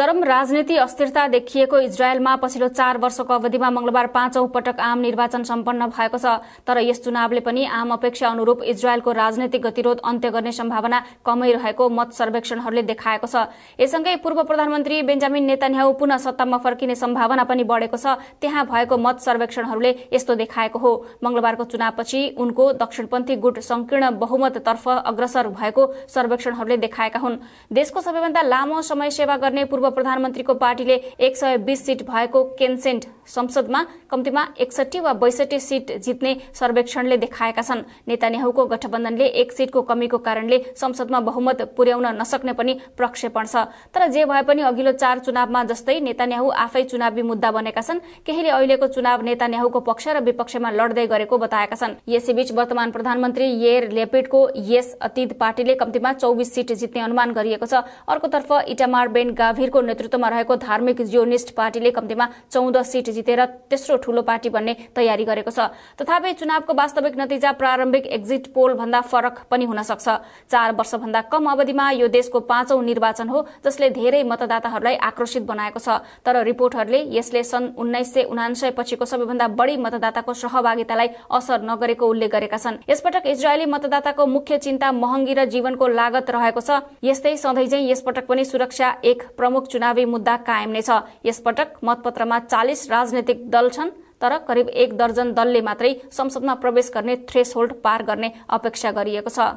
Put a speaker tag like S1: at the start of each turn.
S1: चरम राजनीति अस्थिरता देखिएको इजरायलमा पछिल्लो चार वर्षको अवधिमा मंगलबार पाँचौं पटक आम निर्वाचन सम्पन्न भएको छ तर यस चुनावले पनि आम अपेक्षा अनुरूप इजरायलको राजनैतिक गतिरोध अन्त्य गर्ने सम्भावना कमै रहेको मत सर्वेक्षणहरूले देखाएको छ यससँगै पूर्व प्रधानमन्त्री बेन्जामिन नेतान्याहु पुनः सत्तामा फर्किने सम्भावना पनि बढेको छ त्यहाँ भएको मत सर्वेक्षणहरूले यस्तो देखाएको हो मंगलबारको चुनावपछि उनको दक्षिणपन्थी गुट संकीर्ण बहुमततर्फ अग्रसर भएको सर्वेक्षणहरूले देखाएका हुन् देशको सबैभन्दा लामो समय सेवा गर्ने पूर्व प्रधानमन्त्रीको पार्टीले एक सय बीस सीट भएको केन्सेन्ट संसदमा कम्तीमा एकसठी वा बैसठी सीट जित्ने सर्वेक्षणले देखाएका छन् नेतान्याहुको गठबन्धनले एक सीटको कमीको कारणले संसदमा बहुमत पुर्याउन नसक्ने पनि प्रक्षेपण छ तर जे भए पनि अघिल्लो चार चुनावमा जस्तै नेतान्याहु आफै चुनावी मुद्दा बनेका छन् केहीले अहिलेको चुनाव नेतान्याहुको पक्ष र विपक्षमा लड्दै गरेको बताएका छन् यसैबीच वर्तमान प्रधानमन्त्री येर लेपिडको यस अतीत पार्टीले कम्तीमा चौबिस सीट जित्ने अनुमान गरिएको छ अर्कोतर्फ इटामार बेन गाभिरको नेतृत्वमा रहेको धार्मिक जियोनिस्ट पार्टीले कम्तीमा चौध सीट जितेर तेस्रो ठूलो पार्टी बन्ने तयारी गरेको छ तथापि चुनावको वास्तविक नतिजा प्रारम्भिक एक्जिट पोल भन्दा फरक पनि हुन सक्छ चार वर्षभन्दा कम अवधिमा यो देशको पाँचौं निर्वाचन हो जसले धेरै मतदाताहरूलाई आक्रोशित बनाएको छ तर रिपोर्टहरूले यसले सन् उन्नाइस सय उनान्सय पछिको सबैभन्दा बढी मतदाताको सहभागितालाई असर नगरेको उल्लेख गरेका छन् यसपटक इजरायली मतदाताको मुख्य चिन्ता महँगी र जीवनको लागत रहेको छ यस्तै सधैँ यसपटक पनि सुरक्षा एक प्रमुख चुनावी मुद्दा कायम नै छ यसपटक मतपत्रमा चालिस राजनैतिक दल छन् तर करिब एक दर्जन दलले मात्रै संसदमा प्रवेश गर्ने थ्रेस पार गर्ने अपेक्षा गरिएको छ